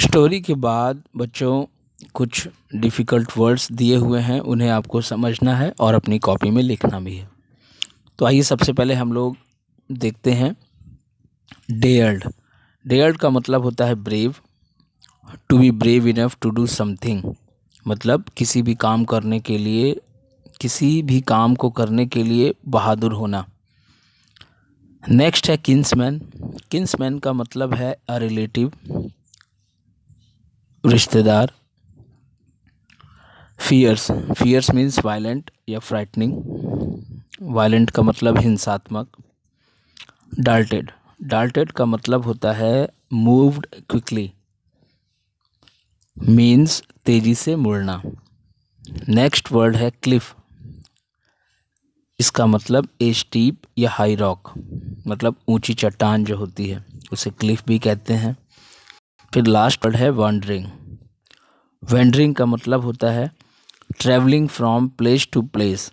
Story के बाद बच्चों कुछ डिफ़िकल्ट वर्ड्स दिए हुए हैं उन्हें आपको समझना है और अपनी कॉपी में लिखना भी है तो आइए सबसे पहले हम लोग देखते हैं डेयर्ड डेयर्ड का मतलब होता है brave to be brave enough to do something मतलब किसी भी काम करने के लिए किसी भी काम को करने के लिए बहादुर होना नेक्स्ट है किन्समैन किन्समैन का मतलब है अ रिलेटिव रिश्तेदार फ़ियर्स फ़ियर्स मीन्स वायलेंट या फ्राइटनिंग वायलेंट का मतलब हिंसात्मक डाल्टेड डाल्टेड का मतलब होता है मूव्ड क्विकली मीन्स तेज़ी से मुड़ना नेक्स्ट वर्ड है क्लिफ़ इसका मतलब ए स्टीप या हाई रॉक मतलब ऊंची चट्टान जो होती है उसे क्लिफ़ भी कहते हैं फिर लास्ट वर्ड है वेंडरिंग वेंडरिंग का मतलब होता है travelling from place to place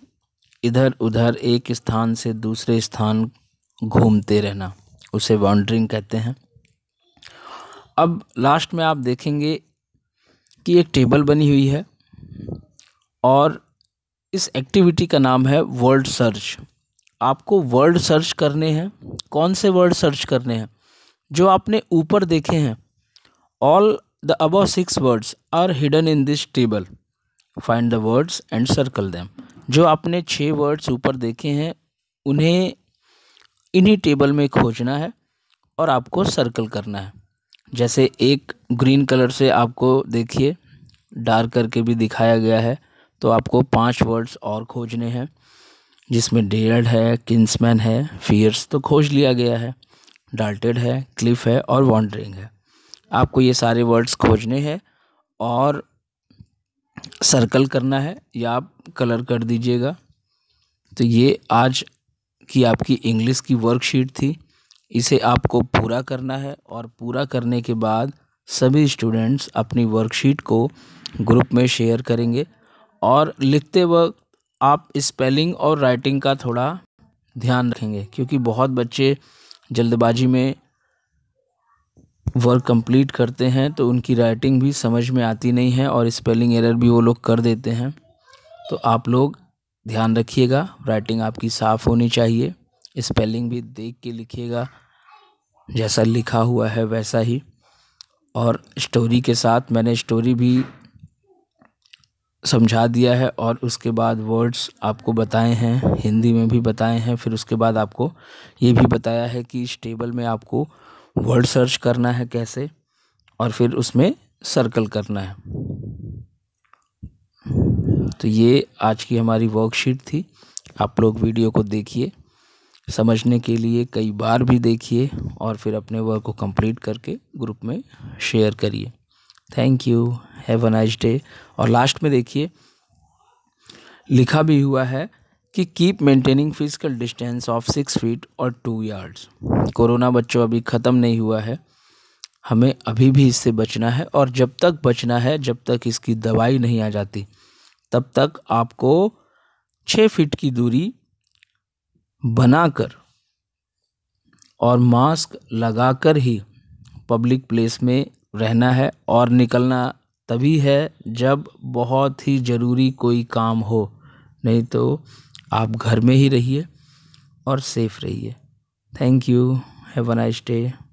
इधर उधर एक स्थान से दूसरे स्थान घूमते रहना उसे वॉन्डरिंग कहते हैं अब लास्ट में आप देखेंगे कि एक टेबल बनी हुई है और इस एक्टिविटी का नाम है वर्ल्ड सर्च आपको वर्ल्ड सर्च करने हैं कौन से वर्ड सर्च करने हैं जो आपने ऊपर देखे हैं All the above six words are hidden in this table. Find the words and circle them. जो आपने छः वर्ड्स ऊपर देखे हैं उन्हें इन्हीं टेबल में खोजना है और आपको सर्कल करना है जैसे एक ग्रीन कलर से आपको देखिए डार्क करके भी दिखाया गया है तो आपको पांच वर्ड्स और खोजने हैं जिसमें डेयर्ड है किन्समैन है फियर्स तो खोज लिया गया है डाल्टेड है क्लिफ है और वॉन्डरिंग है आपको ये सारे वर्ड्स खोजने हैं और सर्कल करना है या आप कलर कर दीजिएगा तो ये आज की आपकी इंग्लिश की वर्कशीट थी इसे आपको पूरा करना है और पूरा करने के बाद सभी स्टूडेंट्स अपनी वर्कशीट को ग्रुप में शेयर करेंगे और लिखते वक्त आप स्पेलिंग और राइटिंग का थोड़ा ध्यान रखेंगे क्योंकि बहुत बच्चे जल्दबाजी में वर्क कंप्लीट करते हैं तो उनकी राइटिंग भी समझ में आती नहीं है और स्पेलिंग एरर भी वो लोग कर देते हैं तो आप लोग ध्यान रखिएगा राइटिंग आपकी साफ़ होनी चाहिए स्पेलिंग भी देख के लिखिएगा जैसा लिखा हुआ है वैसा ही और स्टोरी के साथ मैंने स्टोरी भी समझा दिया है और उसके बाद वर्ड्स आपको बताए हैं हिंदी में भी बताए हैं फिर उसके बाद आपको ये भी बताया है कि इस टेबल में आपको वर्ड सर्च करना है कैसे और फिर उसमें सर्कल करना है तो ये आज की हमारी वर्कशीट थी आप लोग वीडियो को देखिए समझने के लिए कई बार भी देखिए और फिर अपने वर्क को कंप्लीट करके ग्रुप में शेयर करिए thank you have a nice day और लास्ट में देखिए लिखा भी हुआ है कि keep maintaining physical distance of six feet और टू यार्ड्स कोरोना बच्चों अभी ख़त्म नहीं हुआ है हमें अभी भी इससे बचना है और जब तक बचना है जब तक इसकी दवाई नहीं आ जाती तब तक आपको छः फीट की दूरी बनाकर और मास्क लगाकर ही पब्लिक प्लेस में रहना है और निकलना तभी है जब बहुत ही ज़रूरी कोई काम हो नहीं तो आप घर में ही रहिए और सेफ रहिए thank you have a nice day